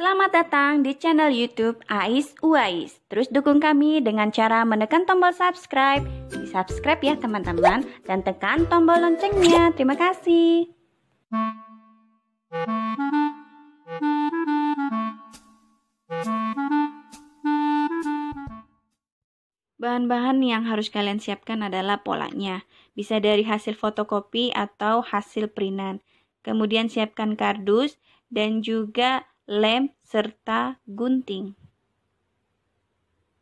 Selamat datang di channel YouTube Ais Uais. Terus dukung kami dengan cara menekan tombol subscribe. Di subscribe ya teman-teman dan tekan tombol loncengnya. Terima kasih. Bahan-bahan yang harus kalian siapkan adalah polanya. Bisa dari hasil fotokopi atau hasil printan. Kemudian siapkan kardus dan juga lem, serta gunting.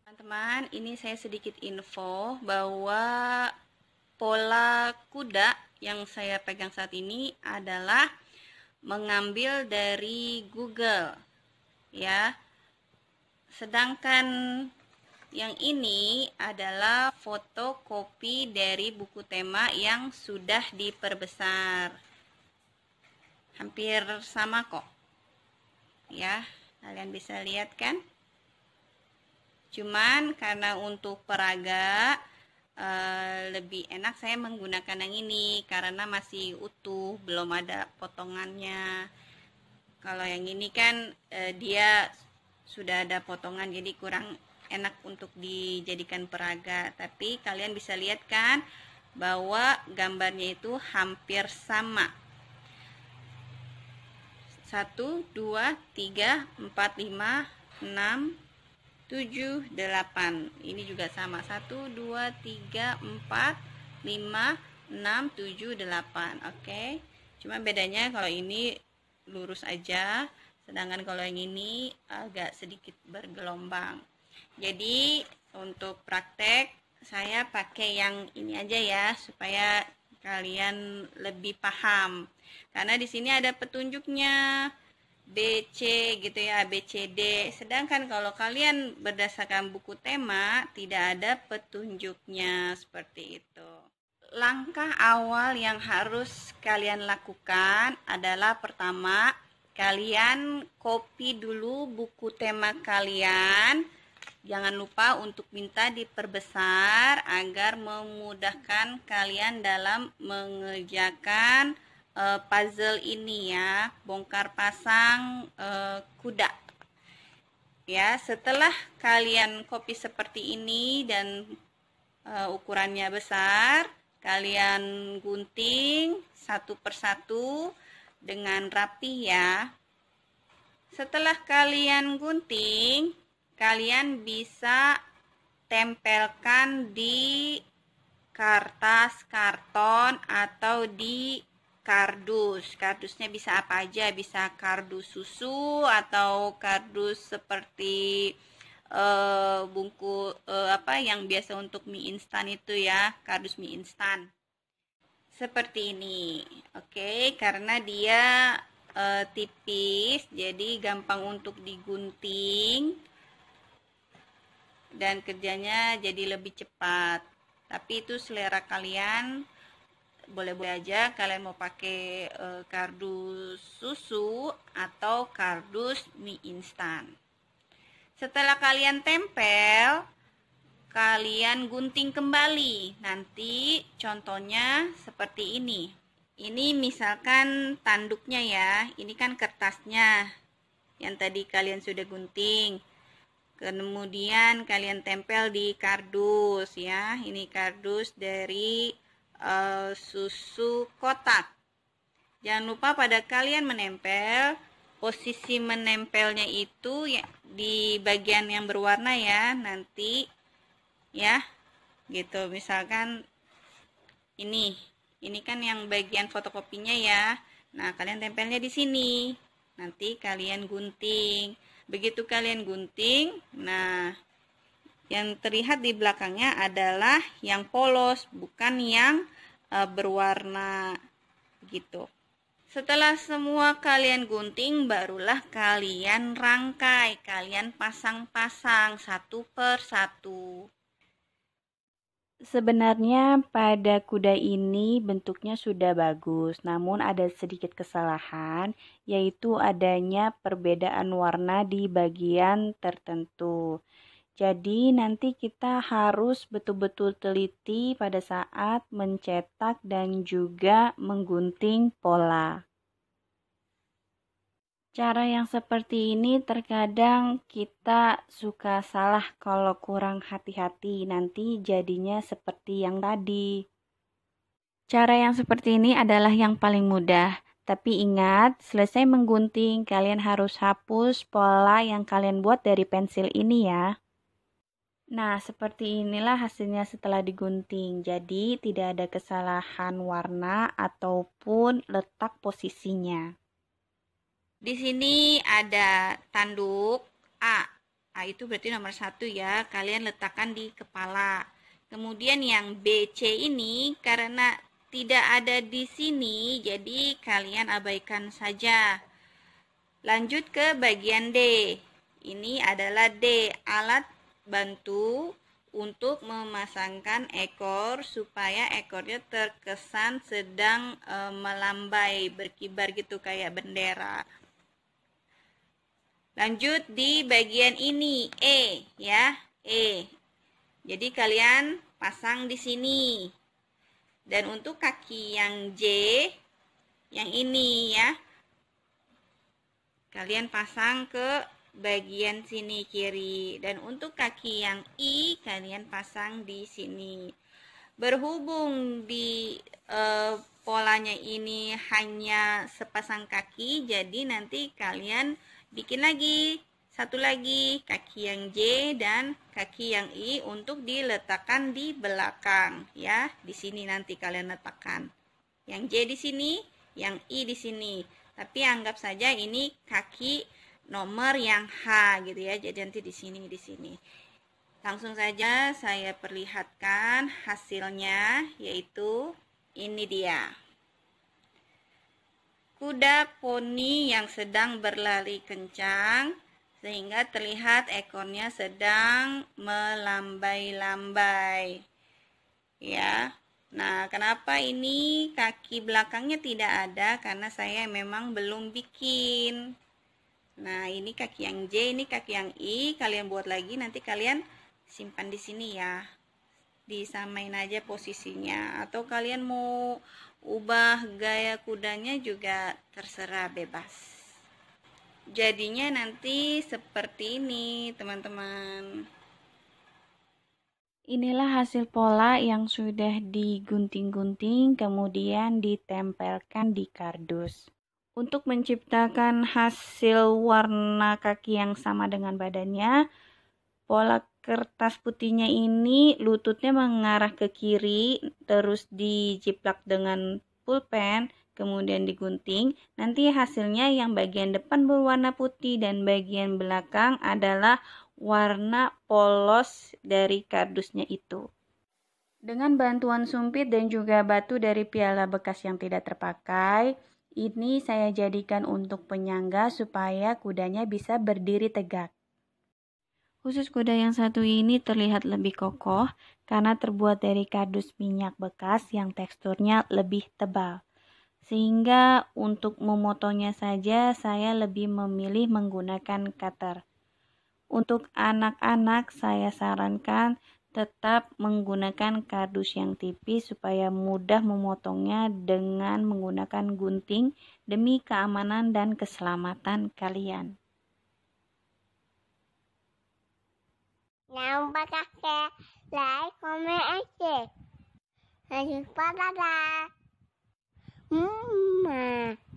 Teman-teman, ini saya sedikit info bahwa pola kuda yang saya pegang saat ini adalah mengambil dari Google ya. Sedangkan yang ini adalah fotokopi dari buku tema yang sudah diperbesar. Hampir sama kok ya kalian bisa lihat kan cuman karena untuk peraga e, lebih enak saya menggunakan yang ini karena masih utuh belum ada potongannya kalau yang ini kan e, dia sudah ada potongan jadi kurang enak untuk dijadikan peraga tapi kalian bisa lihat kan bahwa gambarnya itu hampir sama 1, 2, 3, 4, 5, 6, 7, 8 Ini juga sama 1, 2, 3, 4, 5, 6, 7, 8 Oke Cuma bedanya kalau ini lurus aja Sedangkan kalau yang ini agak sedikit bergelombang Jadi untuk praktek saya pakai yang ini aja ya Supaya kalian lebih paham karena di sini ada petunjuknya BC gitu ya, ABCD. Sedangkan kalau kalian berdasarkan buku tema tidak ada petunjuknya seperti itu. Langkah awal yang harus kalian lakukan adalah pertama kalian copy dulu buku tema kalian. Jangan lupa untuk minta diperbesar agar memudahkan kalian dalam mengerjakan uh, puzzle ini ya, bongkar pasang uh, kuda. Ya, setelah kalian copy seperti ini dan uh, ukurannya besar, kalian gunting satu persatu dengan rapi ya. Setelah kalian gunting, kalian bisa tempelkan di kertas karton atau di kardus. Kardusnya bisa apa aja, bisa kardus susu atau kardus seperti uh, bungku uh, apa yang biasa untuk mie instan itu ya, kardus mie instan. Seperti ini. Oke, okay? karena dia uh, tipis, jadi gampang untuk digunting dan kerjanya jadi lebih cepat. Tapi itu selera kalian boleh-boleh aja kalian mau pakai e, eh, kardus susu atau kardus mie instan. Setelah kalian tempel, kalian gunting kembali. Nanti contohnya seperti ini. Ini misalkan tanduknya ya, ini kan kertasnya yang tadi kalian sudah gunting. Kemudian kalian tempel di kardus ya. Ini kardus dari uh, susu kotak. Jangan lupa pada kalian menempel, posisi menempelnya itu ya, di bagian yang berwarna ya nanti ya gitu misalkan ini ini kan yang bagian fotokopinya ya nah kalian tempelnya di sini nanti kalian gunting begitu kalian gunting nah yang terlihat di belakangnya adalah yang polos, bukan yang e, berwarna gitu. Setelah semua kalian gunting, barulah kalian rangkai, kalian pasang-pasang satu per satu. Sebenarnya pada kuda ini bentuknya sudah bagus, namun ada sedikit kesalahan, yaitu adanya perbedaan warna di bagian tertentu. Jadi nanti kita harus betul-betul teliti pada saat mencetak dan juga menggunting pola. Cara yang seperti ini terkadang kita suka salah kalau kurang hati-hati, nanti jadinya seperti yang tadi. Cara yang seperti ini adalah yang paling mudah. Tapi ingat, selesai menggunting, kalian harus hapus pola yang kalian buat dari pensil ini ya. Nah, seperti inilah hasilnya setelah digunting. Jadi, tidak ada kesalahan warna ataupun letak posisinya. Di sini ada tanduk A. A itu berarti nomor satu ya. Kalian letakkan di kepala. Kemudian yang BC ini karena tidak ada di sini, jadi kalian abaikan saja. Lanjut ke bagian D. Ini adalah D, alat bantu untuk memasangkan ekor supaya ekornya terkesan sedang e, melambai berkibar gitu kayak bendera. Lanjut di bagian ini E ya, E. Jadi kalian pasang di sini. Dan untuk kaki yang J yang ini ya. Kalian pasang ke bagian sini kiri dan untuk kaki yang I kalian pasang di sini berhubung di eh, polanya ini hanya sepasang kaki jadi nanti kalian bikin lagi satu lagi kaki yang J dan kaki yang I untuk diletakkan di belakang ya di sini nanti kalian letakkan yang J di sini yang I di sini tapi anggap saja ini kaki nomor yang H gitu ya. Jadi nanti di sini di sini. Langsung saja saya perlihatkan hasilnya yaitu ini dia. Kuda poni yang sedang berlari kencang sehingga terlihat ekornya sedang melambai-lambai. Ya. Nah, kenapa ini kaki belakangnya tidak ada? Karena saya memang belum bikin. Nah, ini kaki yang J, ini kaki yang I. Kalian buat lagi, nanti kalian simpan di sini ya. Disamain aja posisinya. Atau kalian mau ubah gaya kudanya juga terserah bebas. Jadinya nanti seperti ini, teman-teman. Inilah hasil pola yang sudah digunting-gunting, kemudian ditempelkan di kardus untuk menciptakan hasil warna kaki yang sama dengan badannya. Pola kertas putihnya ini lututnya mengarah ke kiri, terus dijiplak dengan pulpen, kemudian digunting. Nanti hasilnya yang bagian depan berwarna putih dan bagian belakang adalah warna polos dari kardusnya itu. Dengan bantuan sumpit dan juga batu dari piala bekas yang tidak terpakai, ini saya jadikan untuk penyangga supaya kudanya bisa berdiri tegak. Khusus kuda yang satu ini terlihat lebih kokoh karena terbuat dari kardus minyak bekas yang teksturnya lebih tebal. Sehingga untuk memotongnya saja saya lebih memilih menggunakan cutter. Untuk anak-anak saya sarankan tetap menggunakan kardus yang tipis supaya mudah memotongnya dengan menggunakan gunting demi keamanan dan keselamatan kalian. Jangan lupa kakek like, comment, and share. Sampai jumpa, dadah. Mama.